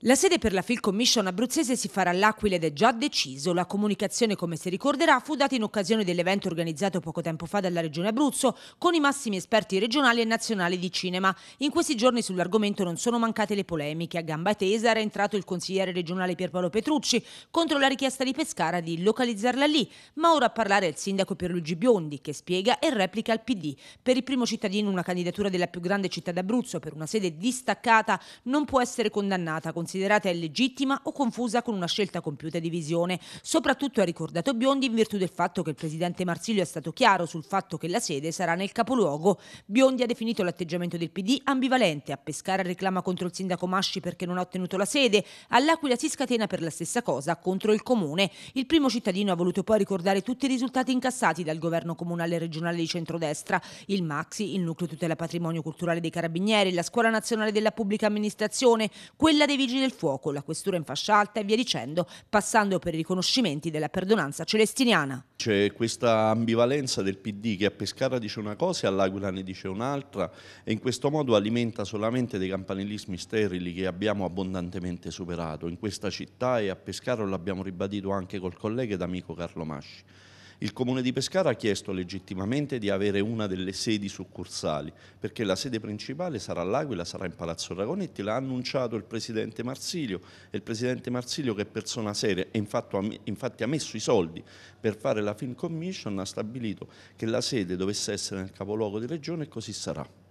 La sede per la Film Commission abruzzese si farà all'Aquila ed è già deciso. La comunicazione, come si ricorderà, fu data in occasione dell'evento organizzato poco tempo fa dalla Regione Abruzzo con i massimi esperti regionali e nazionali di cinema. In questi giorni sull'argomento non sono mancate le polemiche. A gamba tesa era entrato il consigliere regionale Pierpaolo Petrucci contro la richiesta di Pescara di localizzarla lì, ma ora a parlare è il sindaco Pierluigi Biondi che spiega e replica al PD. Per il primo cittadino una candidatura della più grande città d'Abruzzo per una sede distaccata non può essere condannata con considerata illegittima o confusa con una scelta compiuta di visione. Soprattutto ha ricordato Biondi in virtù del fatto che il presidente Marsilio è stato chiaro sul fatto che la sede sarà nel capoluogo. Biondi ha definito l'atteggiamento del PD ambivalente. A Pescara reclama contro il sindaco Masci perché non ha ottenuto la sede. All'Aquila si scatena per la stessa cosa contro il comune. Il primo cittadino ha voluto poi ricordare tutti i risultati incassati dal governo comunale e regionale di centrodestra, il Maxi, il nucleo tutela patrimonio culturale dei carabinieri, la scuola nazionale della pubblica amministrazione, quella dei vigili vigili del fuoco, la questura in fascia alta e via dicendo, passando per i riconoscimenti della perdonanza celestiniana. C'è questa ambivalenza del PD che a Pescara dice una cosa e all'Aquila ne dice un'altra e in questo modo alimenta solamente dei campanilismi sterili che abbiamo abbondantemente superato in questa città e a Pescara l'abbiamo ribadito anche col collega ed amico Carlo Masci. Il Comune di Pescara ha chiesto legittimamente di avere una delle sedi succursali, perché la sede principale sarà all'Aquila, sarà in Palazzo Ragonetti, l'ha annunciato il Presidente Marsilio e il Presidente Marsilio che è persona seria infatti ha messo i soldi per fare la Film Commission ha stabilito che la sede dovesse essere nel capoluogo di regione e così sarà.